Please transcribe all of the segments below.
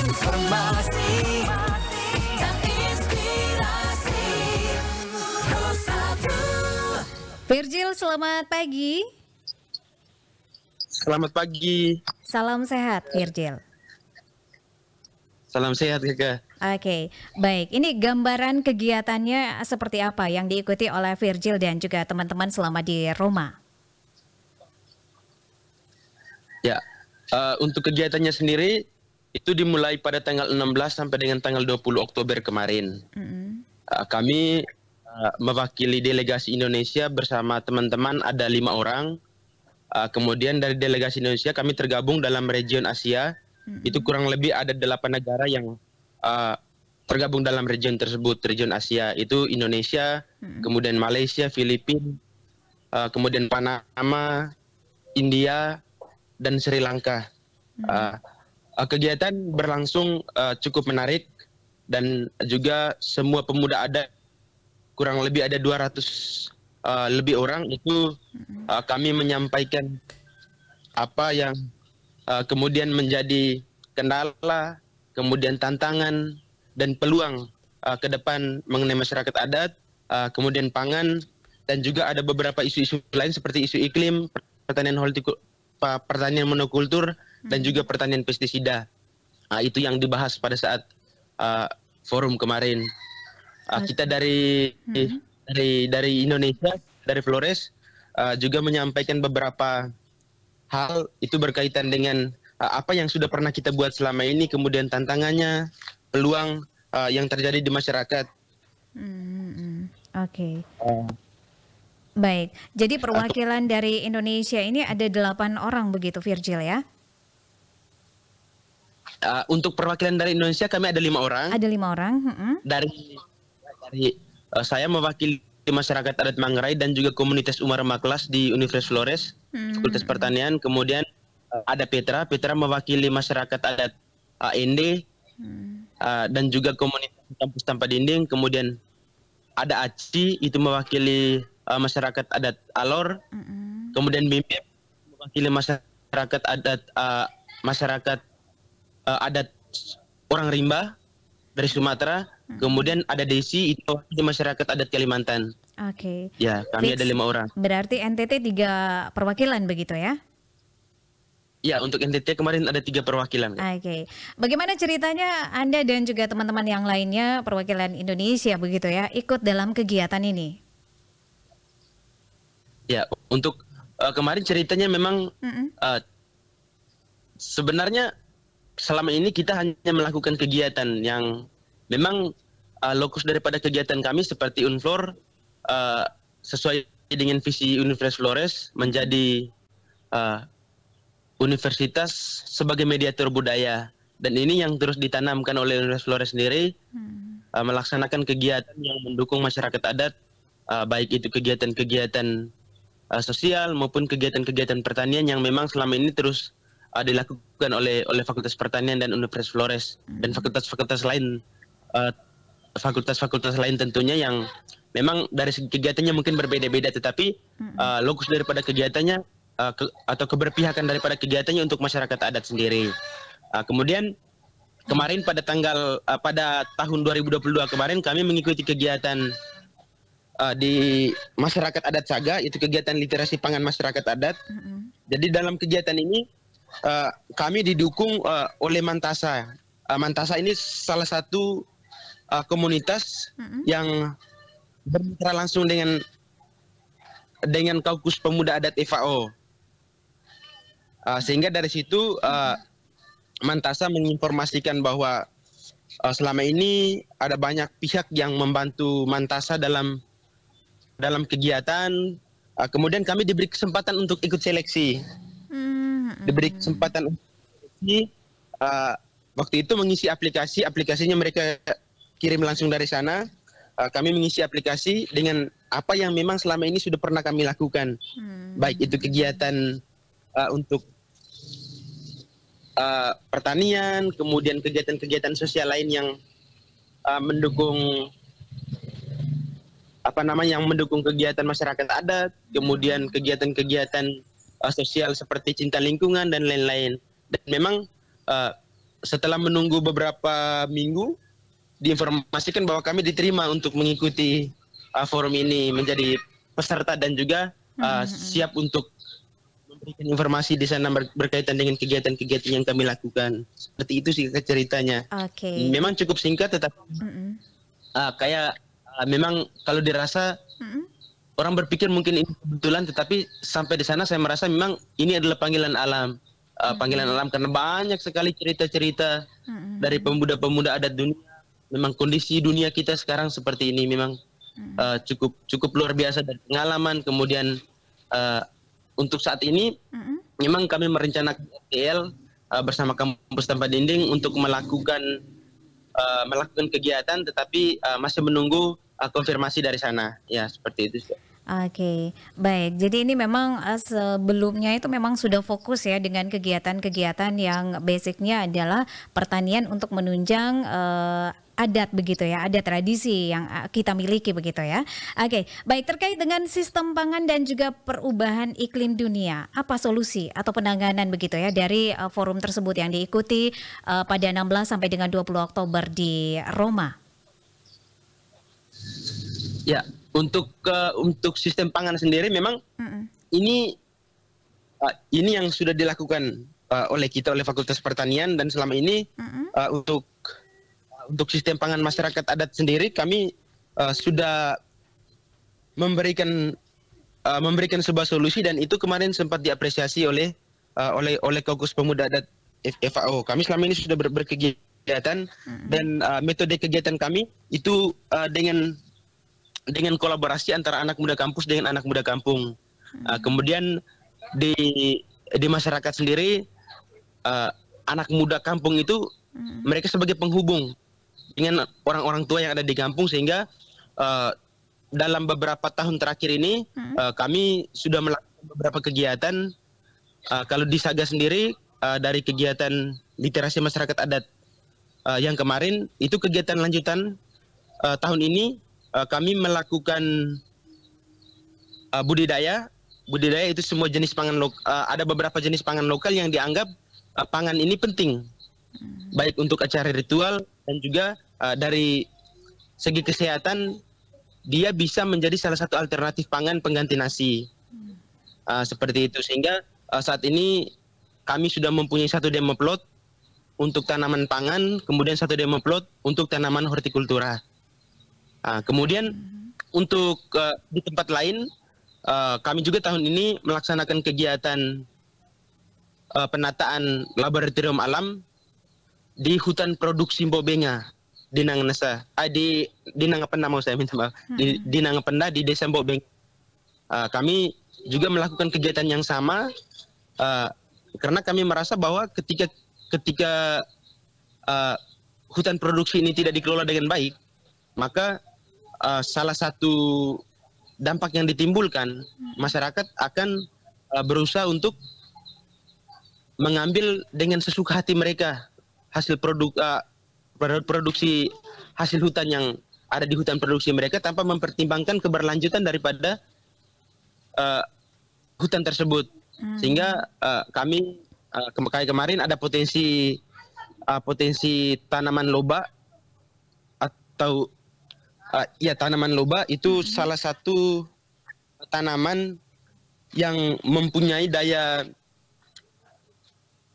Informasi Virgil, selamat pagi. Selamat pagi. Salam sehat, Virgil. Salam sehat, Gaga Oke, okay, baik. Ini gambaran kegiatannya seperti apa yang diikuti oleh Virgil dan juga teman-teman selama di Roma? Ya, uh, untuk kegiatannya sendiri itu dimulai pada tanggal 16 sampai dengan tanggal 20 Oktober kemarin. Mm -hmm. kami ah, mewakili delegasi Indonesia bersama teman-teman ada lima orang. Ah, kemudian dari delegasi Indonesia kami tergabung dalam region Asia. Mm -hmm. Itu kurang lebih ada delapan negara yang tergabung dalam region tersebut, region Asia itu Indonesia, hmm. kemudian Malaysia, Filipina, kemudian Panama, India, dan Sri Lanka. Hmm. Eh, kegiatan berlangsung uh, cukup menarik dan juga semua pemuda ada kurang lebih ada 200 uh, eh, lebih orang itu uh, kami menyampaikan apa yang uh, kemudian menjadi kendala, kemudian tantangan dan peluang uh, ke depan mengenai masyarakat adat, uh, kemudian pangan dan juga ada beberapa isu-isu lain seperti isu iklim, pertanian hortikultura, pertanian monokultur dan hmm. juga pertanian pestisida. Nah, itu yang dibahas pada saat uh, forum kemarin. Uh, kita dari hmm. dari dari Indonesia, dari Flores uh, juga menyampaikan beberapa hal itu berkaitan dengan uh, apa yang sudah pernah kita buat selama ini, kemudian tantangannya, peluang uh, yang terjadi di masyarakat. Hmm, hmm, hmm. Oke. Okay. Uh, Baik, jadi perwakilan dari Indonesia ini ada delapan orang begitu Virgil ya? uh, untuk perwakilan dari Indonesia kami ada lima orang. Ada lima orang. Hmm. Dari dari uh, saya mewakili masyarakat adat Mangrai dan juga komunitas Umar Maklas di Universitas Flores, hmm. Fakultas Pertanian. Kemudian uh, ada Petra, Petra mewakili masyarakat adat AND mm hmm. uh, dan juga komunitas kampus tanpa dinding. Kemudian ada Aci itu mewakili uh, masyarakat adat Alor. Hmm. Kemudian Bimep mewakili masyarakat adat uh, masyarakat uh, adat orang Rimba dari Sumatera, hmm. kemudian ada Desi itu di masyarakat adat Kalimantan. Oke. Okay. Ya, kami Fix. ada lima orang. Berarti NTT tiga perwakilan begitu ya? Ya, untuk NTT kemarin ada tiga perwakilan. Oke. Okay. Bagaimana ceritanya Anda dan juga teman-teman yang lainnya perwakilan Indonesia begitu ya ikut dalam kegiatan ini? Ya, untuk uh, kemarin ceritanya memang mm -mm. Uh, sebenarnya selama ini kita hanya melakukan kegiatan yang memang uh, lokus daripada kegiatan kami seperti Unflor uh, sesuai dengan visi Universitas Flores menjadi uh, universitas sebagai mediator budaya dan ini yang terus ditanamkan oleh Universitas Flores sendiri hmm. uh, melaksanakan kegiatan yang mendukung masyarakat adat uh, baik itu kegiatan-kegiatan uh, sosial maupun kegiatan-kegiatan pertanian yang memang selama ini terus uh, dilakukan oleh oleh Fakultas Pertanian dan Universitas Flores dan fakultas-fakultas lain uh, fakultas-fakultas uh, lain tentunya yang memang dari segi kegiatannya mungkin berbeda-beda tetapi uh, lokus daripada kegiatannya uh, ke, atau keberpihakan daripada kegiatannya untuk masyarakat adat sendiri. Uh, kemudian kemarin pada tanggal uh, pada tahun 2022 kemarin kami mengikuti kegiatan uh, di masyarakat adat Saga itu kegiatan literasi pangan masyarakat adat. Mm -hmm. Jadi dalam kegiatan ini uh, kami didukung uh, oleh Mantasa. Uh, Mantasa ini salah satu uh, komunitas mm -hmm. yang bermitra langsung dengan dengan kaukus pemuda adat FAO. Uh, sehingga dari situ uh, Mantasa menginformasikan bahwa uh, selama ini ada banyak pihak yang membantu Mantasa dalam dalam kegiatan. kemudian kami diberi kesempatan untuk ikut seleksi diberi hmm. kesempatan untuk uh, waktu itu mengisi aplikasi aplikasinya mereka kirim langsung dari sana uh, kami mengisi aplikasi dengan apa yang memang selama ini sudah pernah kami lakukan hmm. baik itu kegiatan uh, untuk uh, pertanian kemudian kegiatan-kegiatan sosial lain yang uh, mendukung apa namanya yang mendukung kegiatan masyarakat adat kemudian kegiatan-kegiatan uh, sosial seperti cinta lingkungan dan lain-lain. Dan memang uh, setelah menunggu beberapa minggu diinformasikan bahwa kami diterima untuk mengikuti uh, forum ini menjadi peserta dan juga uh, siap untuk memberikan informasi di sana ber berkaitan dengan kegiatan-kegiatan yang kami lakukan. Seperti itu sih ceritanya. Okay. Memang cukup singkat tetapi uh, kayak uh, memang kalau dirasa mm -hmm orang berpikir mungkin ini kebetulan tetapi sampai di sana saya merasa memang ini adalah panggilan alam uh, panggilan mm -hmm. alam karena banyak sekali cerita-cerita mm -hmm. dari pemuda-pemuda adat dunia memang kondisi dunia kita sekarang seperti ini memang mm -hmm. uh, cukup cukup luar biasa dari pengalaman kemudian uh, untuk saat ini mm -hmm. memang kami merencanakan RTL uh, bersama kampus tanpa dinding untuk melakukan uh, melakukan kegiatan tetapi uh, masih menunggu konfirmasi dari sana ya seperti itu Oke, baik. Jadi ini memang eh, sebelumnya itu memang sudah fokus ya dengan kegiatan-kegiatan yang basicnya adalah pertanian untuk menunjang uh, adat begitu ya, ada tradisi yang eh, kita miliki begitu ya. Oke, baik terkait dengan sistem pangan dan juga perubahan iklim dunia, apa solusi atau penanganan begitu ya dari forum tersebut yang diikuti uh, pada 16 sampai dengan 20 Oktober di Roma? Ya, untuk uh, untuk sistem pangan sendiri memang mm hmm ini uh, ini yang sudah dilakukan uh, oleh kita oleh Fakultas Pertanian dan selama ini mm hmm Uh, untuk uh, untuk sistem pangan masyarakat adat sendiri kami uh, sudah memberikan uh, memberikan sebuah solusi dan itu kemarin sempat diapresiasi oleh uh, oleh oleh kogus Pemuda Adat FAO. Kami selama ini sudah ber berkegiatan mm -hmm. dan uh, metode kegiatan kami itu uh, dengan dengan kolaborasi antara anak muda kampus dengan anak muda kampung. Uh, kemudian di di masyarakat sendiri uh, anak muda kampung itu hmm. mereka sebagai penghubung dengan orang-orang tua yang ada di kampung sehingga uh, dalam beberapa tahun terakhir ini hmm. uh, kami sudah melakukan beberapa kegiatan uh, kalau di Saga sendiri uh, dari kegiatan literasi masyarakat adat uh, yang kemarin itu kegiatan lanjutan uh, tahun ini Eh, kami melakukan uh, budidaya. Budidaya itu semua jenis pangan lokal. Uh, eh, ada beberapa jenis pangan lokal yang dianggap uh, pangan ini penting, baik untuk acara ritual dan juga uh, dari segi kesehatan dia bisa menjadi salah satu alternatif pangan pengganti nasi. Uh, seperti itu sehingga uh, saat ini kami sudah mempunyai satu demo plot untuk tanaman pangan, kemudian satu demo plot untuk tanaman hortikultura. Nah, kemudian untuk uh, di tempat lain, uh, kami juga tahun ini melaksanakan kegiatan uh, penataan laboratorium alam di hutan produksi Mbobenga di Nangnesa, ah, di di Nangapenda mau saya minta maaf, hmm. di, di Nangapenda di Desa Uh, kami juga melakukan kegiatan yang sama uh, karena kami merasa bahwa ketika ketika uh, hutan produksi ini tidak dikelola dengan baik, maka uh, salah satu dampak yang ditimbulkan hmm. masyarakat akan uh, berusaha untuk mengambil dengan sesuka hati mereka hasil produk uh, produksi hasil hutan yang ada di hutan produksi mereka tanpa mempertimbangkan keberlanjutan daripada uh, hutan tersebut hmm. sehingga uh, kami uh, kemarin ada potensi uh, potensi tanaman loba atau Uh, ya tanaman loba itu hmm. salah satu tanaman yang mempunyai daya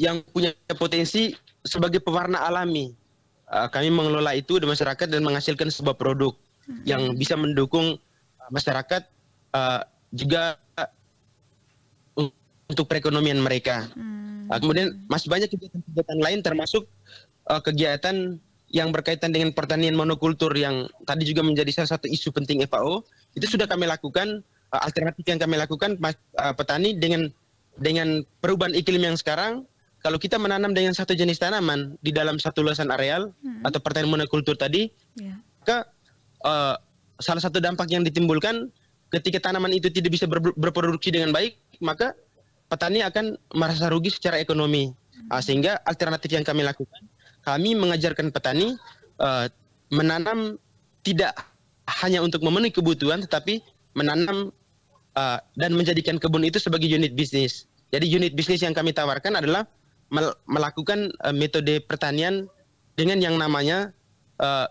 yang punya potensi sebagai pewarna alami. Uh, kami mengelola itu di masyarakat dan menghasilkan sebuah produk hmm. yang bisa mendukung ah, masyarakat uh, juga untuk perekonomian mereka. Hmm. Uh, kemudian masih banyak kegiatan-kegiatan lain termasuk uh, kegiatan yang berkaitan dengan pertanian monokultur yang tadi juga menjadi salah satu isu penting FAO itu sudah kami lakukan eh, alternatif yang kami lakukan eh, petani dengan dengan perubahan iklim yang sekarang kalau kita menanam dengan satu jenis tanaman di dalam satu luasan areal hmm. atau pertanian monokultur tadi yeah. ke uh, salah satu dampak yang ditimbulkan ketika tanaman itu tidak bisa ber berproduksi dengan baik maka petani akan merasa rugi secara ekonomi hmm. Ah, sehingga alternatif yang kami lakukan kami mengajarkan petani uh, menanam tidak hanya untuk memenuhi kebutuhan, tetapi menanam uh, dan menjadikan kebun itu sebagai unit bisnis. Jadi unit bisnis yang kami tawarkan adalah mel melakukan uh, metode pertanian dengan yang namanya uh,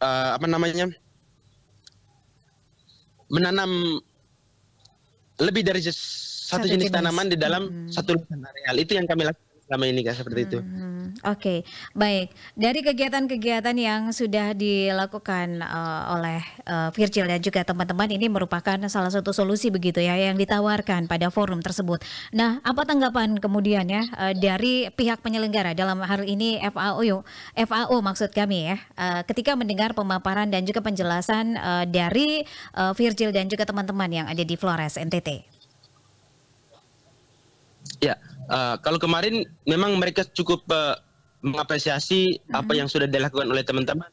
uh, apa namanya menanam lebih dari satu, satu jenis, jenis tanaman di dalam hmm. satu lukisan areal itu yang kami lakukan selama ini kak seperti hmm, itu. Oke, okay. baik. Dari kegiatan-kegiatan yang sudah dilakukan uh, oleh uh, Virgil dan juga teman-teman ini merupakan salah satu solusi begitu ya yang ditawarkan pada forum tersebut. Nah, apa tanggapan kemudian ya uh, dari pihak penyelenggara dalam hari ini FAO, yuk, FAO maksud kami ya, uh, ketika mendengar pemaparan dan juga penjelasan uh, dari uh, Virgil dan juga teman-teman yang ada di Flores NTT. Ya, uh, kalau kemarin memang mereka cukup uh, mengapresiasi hmm. apa yang sudah dilakukan oleh teman-teman,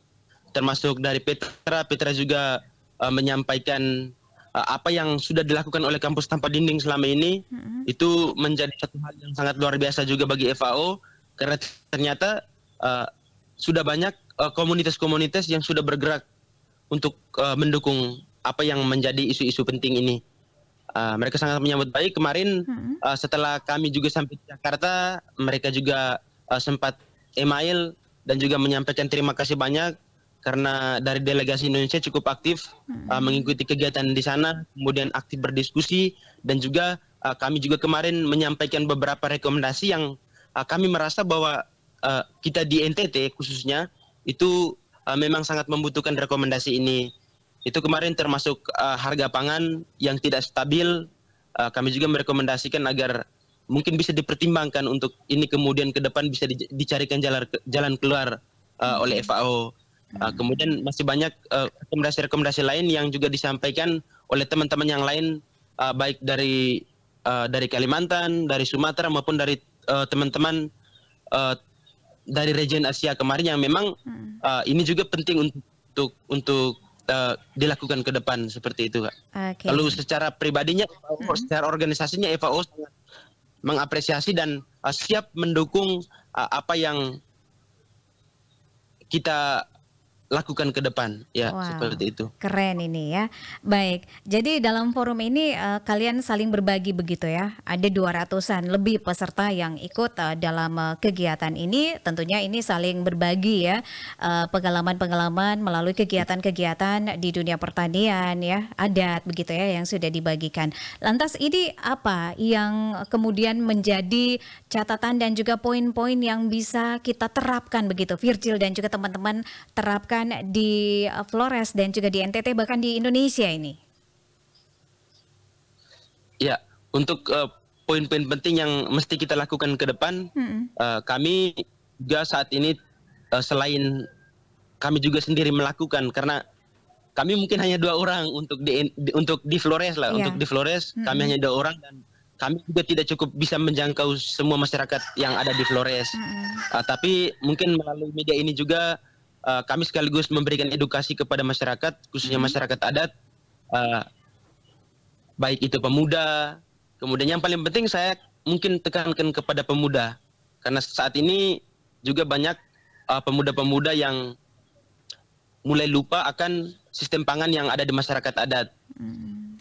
termasuk dari Petra. Petra juga uh, menyampaikan uh, apa yang sudah dilakukan oleh kampus tanpa dinding selama ini. Hmm. Itu menjadi satu hal yang sangat luar biasa juga bagi FAO karena ternyata uh, sudah banyak komunitas-komunitas uh, yang sudah bergerak untuk uh, mendukung apa yang menjadi isu-isu penting ini. Eh, mereka sangat menyambut baik kemarin hmm. uh, setelah kami juga sampai di Jakarta mereka juga uh, sempat email dan juga menyampaikan terima kasih banyak karena dari delegasi Indonesia cukup aktif hmm. uh, mengikuti kegiatan di sana kemudian aktif berdiskusi dan juga uh, kami juga kemarin menyampaikan beberapa rekomendasi yang uh, kami merasa bahwa uh, kita di NTT khususnya itu uh, memang sangat membutuhkan rekomendasi ini itu kemarin termasuk uh, harga pangan yang tidak stabil. Uh, kami juga merekomendasikan agar mungkin bisa dipertimbangkan untuk ini kemudian ke depan bisa di, dicarikan jalan jalan keluar uh, oleh iya. FAO. Uh, hmm. kemudian masih banyak rekomendasi-rekomendasi uh, lain yang juga disampaikan oleh teman-teman yang lain uh, baik dari uh, dari Kalimantan, dari Sumatera maupun dari teman-teman uh, uh, dari region Asia kemarin yang memang uh, ini juga penting untuk untuk uh, dilakukan ke depan seperti itu kak. Okay. Lalu secara pribadinya, mm -hmm. secara organisasinya FAO mengapresiasi dan uh, siap mendukung uh, apa yang kita lakukan ke depan ya wow. seperti itu. Keren ini ya. Baik. Jadi dalam forum ini uh, kalian saling berbagi begitu ya. Ada 200-an lebih peserta yang ikut uh, dalam uh, kegiatan ini. Tentunya ini saling berbagi ya pengalaman-pengalaman uh, melalui kegiatan-kegiatan di dunia pertanian ya, adat begitu ya yang sudah dibagikan. Lantas ini apa yang kemudian menjadi catatan dan juga poin-poin yang bisa kita terapkan begitu Virgil dan juga teman-teman terapkan dilakukan di eh, Flores dan juga di NTT bahkan di Indonesia ini? Ya, untuk uh, poin-poin penting yang mesti kita lakukan ke depan, hmm. uh, kami juga saat ini uh, selain kami juga sendiri melakukan karena kami mungkin hanya dua orang untuk di, untuk di Flores lah, yeah. untuk di Flores hmm. kami hanya dua orang dan kami juga tidak cukup bisa menjangkau semua masyarakat yang ada di Flores. Mm -hmm. uh, tapi mungkin melalui media ini juga Eh, kami sekaligus memberikan edukasi kepada masyarakat, khususnya hmm. masyarakat adat, uh, baik itu pemuda. Kemudian yang paling penting saya mungkin tekankan kepada pemuda, karena saat ini juga banyak eh, pemuda-pemuda uh, yang mulai lupa akan sistem pangan yang ada di masyarakat adat. Hmm.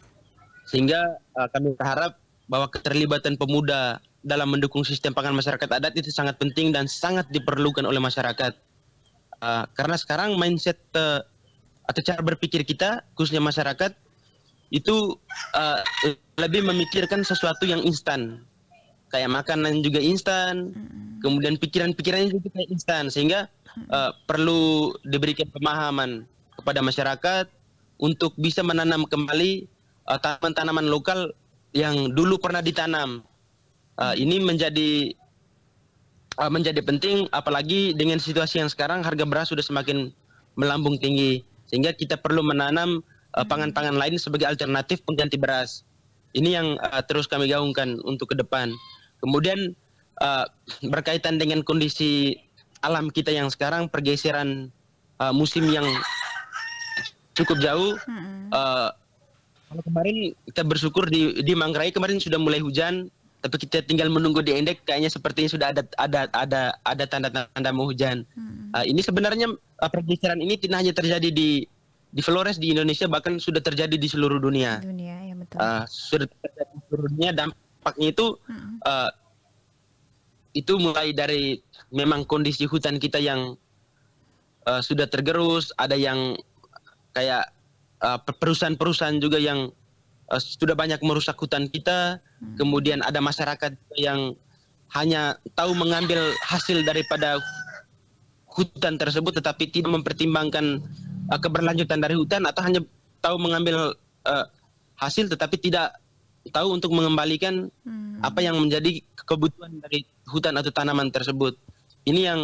Sehingga uh, kami berharap bahwa keterlibatan pemuda dalam mendukung sistem pangan masyarakat adat itu sangat penting dan sangat diperlukan oleh masyarakat. Uh, karena sekarang mindset uh, atau cara berpikir kita, khususnya masyarakat, itu uh, lebih memikirkan sesuatu yang instan. Kayak makanan juga instan, hmm. kemudian pikiran-pikirannya juga instan. Sehingga uh, perlu diberikan pemahaman kepada masyarakat untuk bisa menanam kembali tanaman-tanaman uh, lokal yang dulu pernah ditanam. Uh, ini menjadi Eh, menjadi penting apalagi dengan situasi yang sekarang harga beras sudah semakin melambung tinggi sehingga kita perlu menanam pangan eh, hmm. pangan-pangan lain sebagai alternatif pengganti beras. Ini yang uh, terus kami gaungkan untuk ke depan. Kemudian uh, berkaitan dengan kondisi alam kita yang sekarang pergeseran uh, musim yang cukup jauh. Uh, kemarin kita bersyukur di di Manggarai kemarin sudah mulai hujan, tapi kita tinggal menunggu di indeks kayaknya sepertinya sudah ada ada ada ada tanda-tanda mau hujan. Hmm. Uh, ini sebenarnya uh, pergeseran ini tidak hanya terjadi di di Flores di Indonesia bahkan sudah terjadi di seluruh dunia. Dunia ya betul. Uh, sudah seluruh dunia dampaknya itu hmm. uh, itu mulai dari memang kondisi hutan kita yang uh, sudah tergerus, ada yang kayak perusahaan-perusahaan juga yang Eh, sudah banyak merusak hutan kita, hmm. kemudian ada masyarakat yang hanya tahu mengambil hasil daripada hutan tersebut tetapi tidak mempertimbangkan uh, keberlanjutan dari hutan atau hanya tahu mengambil uh, hasil tetapi tidak tahu untuk mengembalikan hmm. apa yang menjadi kebutuhan dari hutan atau tanaman tersebut. Ini yang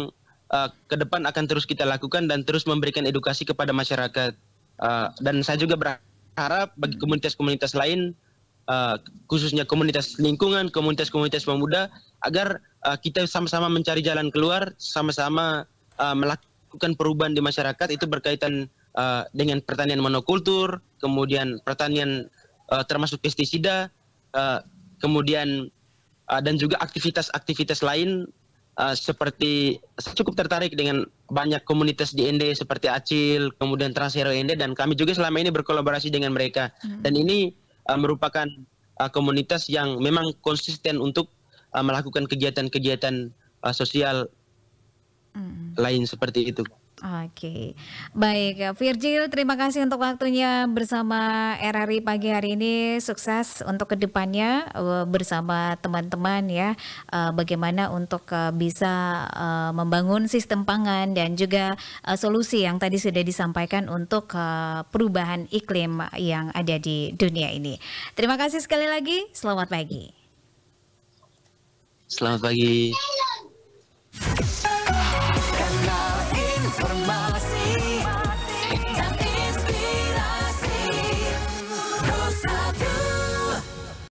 uh, ke depan akan terus kita lakukan dan terus memberikan edukasi kepada masyarakat. Uh, dan saya juga berharap harap bagi komunitas-komunitas lain uh, khususnya komunitas lingkungan, komunitas-komunitas pemuda agar uh, kita sama-sama mencari jalan keluar, sama-sama uh, melakukan perubahan di masyarakat itu berkaitan uh, dengan pertanian monokultur, kemudian pertanian uh, termasuk pestisida, uh, kemudian uh, dan juga aktivitas-aktivitas lain uh, seperti saya cukup tertarik dengan banyak komunitas di ND seperti Acil, kemudian Transhero ND dan kami juga selama ini berkolaborasi dengan mereka. Hmm. Dan ini uh, merupakan uh, komunitas yang memang konsisten untuk uh, melakukan kegiatan-kegiatan uh, sosial hmm. lain seperti itu. Oke, baik ya, Virgil, terima kasih untuk waktunya bersama RRI pagi hari ini. Sukses untuk kedepannya eh, bersama teman-teman ya, eh, bagaimana untuk eh, bisa membangun sistem pangan dan juga solusi yang tadi sudah disampaikan untuk perubahan iklim yang ada di dunia ini. Terima kasih sekali lagi. Selamat pagi. Selamat pagi.